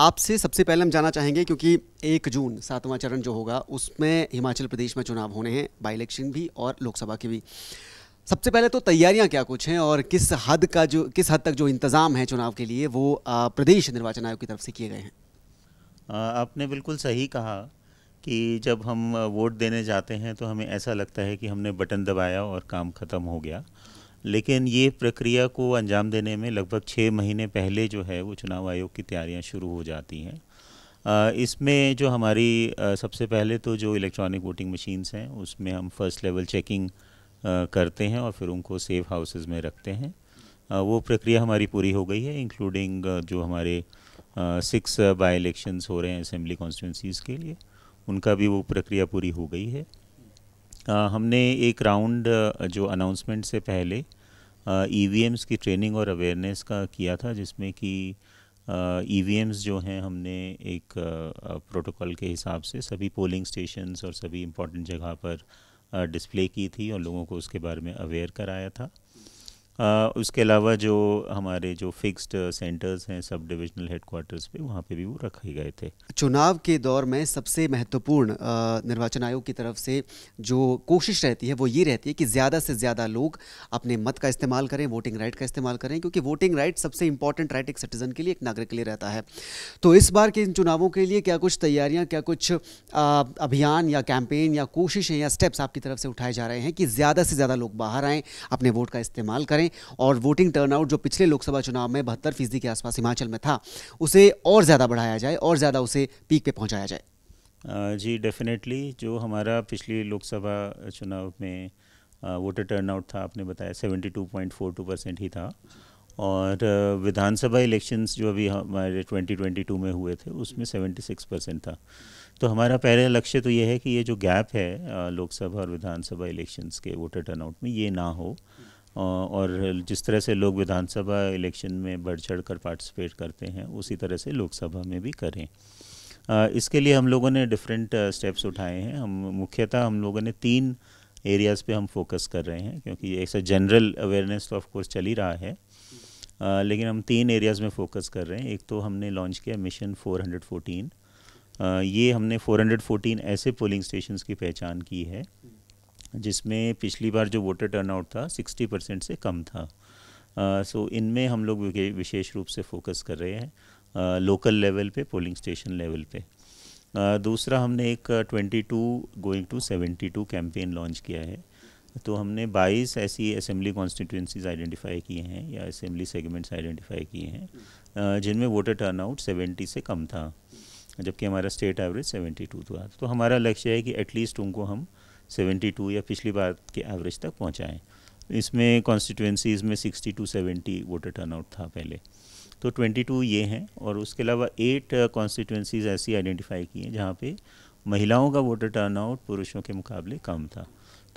आपसे सबसे पहले हम जाना चाहेंगे क्योंकि एक जून सातवां चरण जो होगा उसमें हिमाचल प्रदेश में चुनाव होने हैं बाई इलेक्शन भी और लोकसभा के भी सबसे पहले तो तैयारियां क्या कुछ हैं और किस हद का जो किस हद तक जो इंतज़ाम है चुनाव के लिए वो प्रदेश निर्वाचन आयोग की तरफ से किए गए हैं आपने बिल्कुल सही कहा कि जब हम वोट देने जाते हैं तो हमें ऐसा लगता है कि हमने बटन दबाया और काम ख़त्म हो गया लेकिन ये प्रक्रिया को अंजाम देने में लगभग छः महीने पहले जो है वो चुनाव आयोग की तैयारियां शुरू हो जाती हैं इसमें जो हमारी सबसे पहले तो जो इलेक्ट्रॉनिक वोटिंग मशीन्स हैं उसमें हम फर्स्ट लेवल चेकिंग करते हैं और फिर उनको सेफ हाउसेज में रखते हैं वो प्रक्रिया हमारी पूरी हो गई है इंक्लूडिंग जो हमारे सिक्स बाई इलेक्शंस हो रहे हैं असम्बली कॉन्स्टिट्यूंसीज़ के लिए उनका भी वो प्रक्रिया पूरी हो गई है हमने एक राउंड जो अनाउंसमेंट से पहले ई e की ट्रेनिंग और अवेयरनेस का किया था जिसमें कि ई e जो हैं हमने एक प्रोटोकॉल के हिसाब से सभी पोलिंग स्टेशंस और सभी इम्पोर्टेंट जगह पर डिस्प्ले की थी और लोगों को उसके बारे में अवेयर कराया था उसके अलावा जो हमारे जो फिक्स्ड सेंटर्स हैं सब डिविजनल हेडक्वार्टर्स पे वहाँ पे भी वो रखे गए थे चुनाव के दौर में सबसे महत्वपूर्ण निर्वाचन आयोग की तरफ से जो कोशिश रहती है वो ये रहती है कि ज़्यादा से ज़्यादा लोग अपने मत का इस्तेमाल करें वोटिंग राइट का इस्तेमाल करें क्योंकि वोटिंग राइट सबसे इंपॉर्टेंट राइट एक सिटीज़न के लिए एक नागरिक के लिए रहता है तो इस बार के इन चुनावों के लिए क्या कुछ तैयारियाँ क्या कुछ अभियान या कैंपेन या कोशिशें या स्टेप्स आपकी तरफ से उठाए जा रहे हैं कि ज़्यादा से ज़्यादा लोग बाहर आएँ अपने वोट का इस्तेमाल करें हैं और वोटिंग टर्नआउट जो पिछले लोकसभा चुनाव में बहत्तर फीसदी के आसपास हिमाचल में था उसे और ज़्यादा बढ़ाया जाए और ज़्यादा उसे पीक पे पहुँचाया जाए जी डेफिनेटली जो हमारा पिछली लोकसभा चुनाव में वोटर टर्नआउट था आपने बताया 72.42 परसेंट ही था और विधानसभा इलेक्शंस जो अभी हमारे 2022 में हुए थे उसमें 76 परसेंट था तो हमारा पहला लक्ष्य तो ये है कि ये जो गैप है लोकसभा और विधानसभा इलेक्शंस के वोटर टर्नआउट में ये ना हो और जिस तरह से लोग विधानसभा इलेक्शन में बढ़ चढ़ कर पार्टिसिपेट करते हैं उसी तरह से लोकसभा में भी करें इसके लिए हम लोगों ने डिफरेंट स्टेप्स उठाए हैं हम मुख्यतः हम लोगों ने तीन एरियाज़ पे हम फोकस कर रहे हैं क्योंकि ऐसा जनरल अवेयरनेस तो ऑफकोर्स चल ही रहा है आ, लेकिन हम तीन एरियाज़ में फ़ोकस कर रहे हैं एक तो हमने लॉन्च किया मिशन 414 आ, ये हमने 414 ऐसे पोलिंग स्टेशंस की पहचान की है जिसमें पिछली बार जो वोटर टर्नआउट था 60 परसेंट से कम था सो इनमें हम लोग विशेष रूप से फोकस कर रहे हैं लोकल लेवल पे पोलिंग स्टेशन लेवल पे दूसरा हमने एक 22 गोइंग टू 72 कैंपेन लॉन्च किया है तो हमने 22 ऐसी असेंबली कॉन्स्टिट्यूंसीज आइडेंटिफाई किए हैं या असेंबली सेगमेंट्स आइडेंटिफाई किए हैं जिनमें वोटर टर्नआउट 70 से कम था जबकि हमारा स्टेट एवरेज 72 था तो हमारा लक्ष्य है कि एटलीस्ट उनको हम uh, 72 या पिछली बार के एवरेज तक पहुँचाएँ इसमें कॉन्स्टिट्यूंसीज़ में 60 टू 70 वोटर टर्नआउट था पहले तो 22 ये हैं और उसके अलावा एट कॉन्स्टिट्यूंसीज़ uh, ऐसी आइडेंटिफाई की हैं जहाँ पे महिलाओं का वोटर टर्नआउट पुरुषों के मुकाबले कम था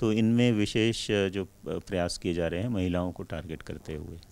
तो इनमें विशेष uh, जो uh, प्रयास किए जा रहे हैं महिलाओं को टारगेट करते हुए